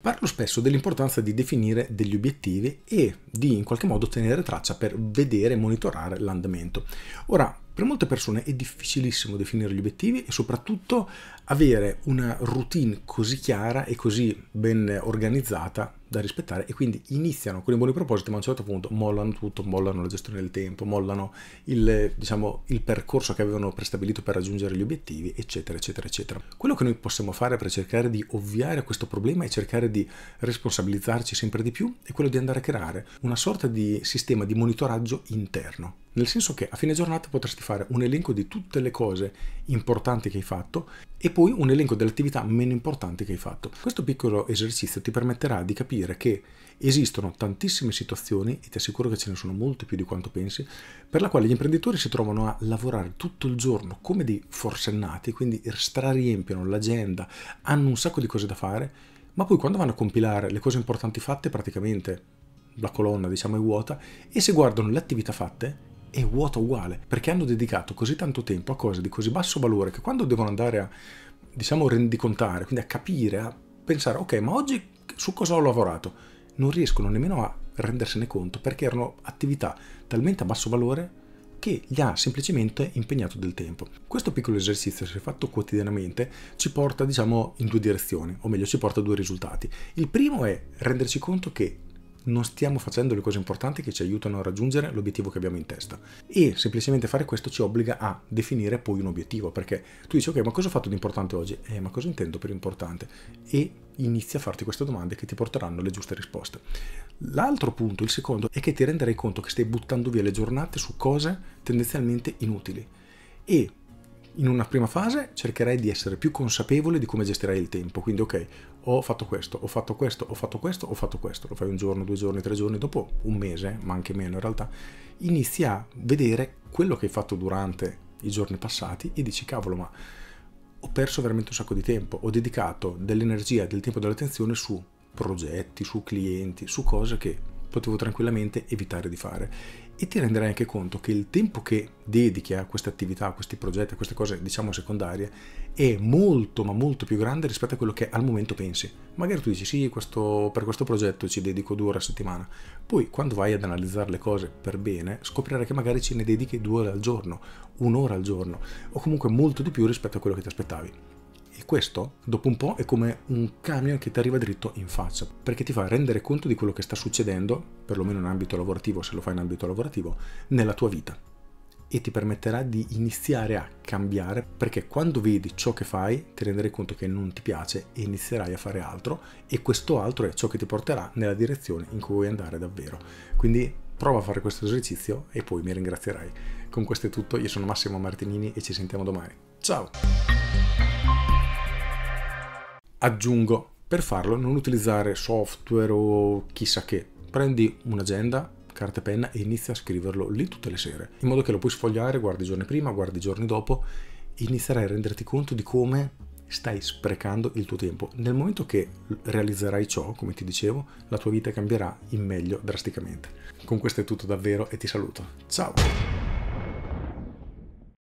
Parlo spesso dell'importanza di definire degli obiettivi e di in qualche modo tenere traccia per vedere e monitorare l'andamento. Ora, per molte persone è difficilissimo definire gli obiettivi e soprattutto avere una routine così chiara e così ben organizzata da rispettare e quindi iniziano con i buoni propositi ma a un certo punto mollano tutto, mollano la gestione del tempo, mollano il, diciamo, il percorso che avevano prestabilito per raggiungere gli obiettivi eccetera eccetera eccetera. Quello che noi possiamo fare per cercare di ovviare a questo problema e cercare di responsabilizzarci sempre di più è quello di andare a creare una sorta di sistema di monitoraggio interno nel senso che a fine giornata potresti fare un elenco di tutte le cose importanti che hai fatto e poi un elenco delle attività meno importanti che hai fatto. Questo piccolo esercizio ti permetterà di capire che esistono tantissime situazioni, e ti assicuro che ce ne sono molte più di quanto pensi, per la quale gli imprenditori si trovano a lavorare tutto il giorno come dei forsennati, quindi strariempiono l'agenda, hanno un sacco di cose da fare, ma poi quando vanno a compilare le cose importanti fatte praticamente la colonna diciamo è vuota e se guardano le attività fatte è vuota uguale, perché hanno dedicato così tanto tempo a cose di così basso valore che quando devono andare a, diciamo, rendicontare, quindi a capire, a pensare, ok, ma oggi su cosa ho lavorato? Non riescono nemmeno a rendersene conto perché erano attività talmente a basso valore che gli ha semplicemente impegnato del tempo. Questo piccolo esercizio, se fatto quotidianamente, ci porta, diciamo, in due direzioni, o meglio, ci porta a due risultati. Il primo è renderci conto che non stiamo facendo le cose importanti che ci aiutano a raggiungere l'obiettivo che abbiamo in testa. E semplicemente fare questo ci obbliga a definire poi un obiettivo, perché tu dici ok, ma cosa ho fatto di importante oggi? Eh, ma cosa intendo per importante? E inizia a farti queste domande che ti porteranno le giuste risposte. L'altro punto, il secondo, è che ti renderai conto che stai buttando via le giornate su cose tendenzialmente inutili. E in una prima fase cercherei di essere più consapevole di come gestirei il tempo. Quindi, ok, ho fatto questo, ho fatto questo, ho fatto questo, ho fatto questo. Lo fai un giorno, due giorni, tre giorni, dopo un mese, ma anche meno in realtà, inizi a vedere quello che hai fatto durante i giorni passati e dici, cavolo, ma ho perso veramente un sacco di tempo, ho dedicato dell'energia, del tempo e dell'attenzione su progetti, su clienti, su cose che potevo tranquillamente evitare di fare. E ti renderai anche conto che il tempo che dedichi a queste attività, a questi progetti, a queste cose diciamo secondarie, è molto ma molto più grande rispetto a quello che al momento pensi. Magari tu dici sì, questo, per questo progetto ci dedico due ore a settimana, poi quando vai ad analizzare le cose per bene scoprirai che magari ce ne dedichi due ore al giorno, un'ora al giorno, o comunque molto di più rispetto a quello che ti aspettavi. E questo, dopo un po', è come un camion che ti arriva dritto in faccia, perché ti fa rendere conto di quello che sta succedendo, perlomeno in ambito lavorativo, se lo fai in ambito lavorativo, nella tua vita. E ti permetterà di iniziare a cambiare, perché quando vedi ciò che fai, ti renderai conto che non ti piace e inizierai a fare altro, e questo altro è ciò che ti porterà nella direzione in cui vuoi andare davvero. Quindi prova a fare questo esercizio e poi mi ringrazierai. Con questo è tutto, io sono Massimo Martinini e ci sentiamo domani. Ciao! Aggiungo, per farlo non utilizzare software o chissà che, prendi un'agenda, carta e penna e inizia a scriverlo lì tutte le sere, in modo che lo puoi sfogliare, guardi i giorni prima, guardi i giorni dopo, inizierai a renderti conto di come stai sprecando il tuo tempo. Nel momento che realizzerai ciò, come ti dicevo, la tua vita cambierà in meglio drasticamente. Con questo è tutto davvero e ti saluto. Ciao!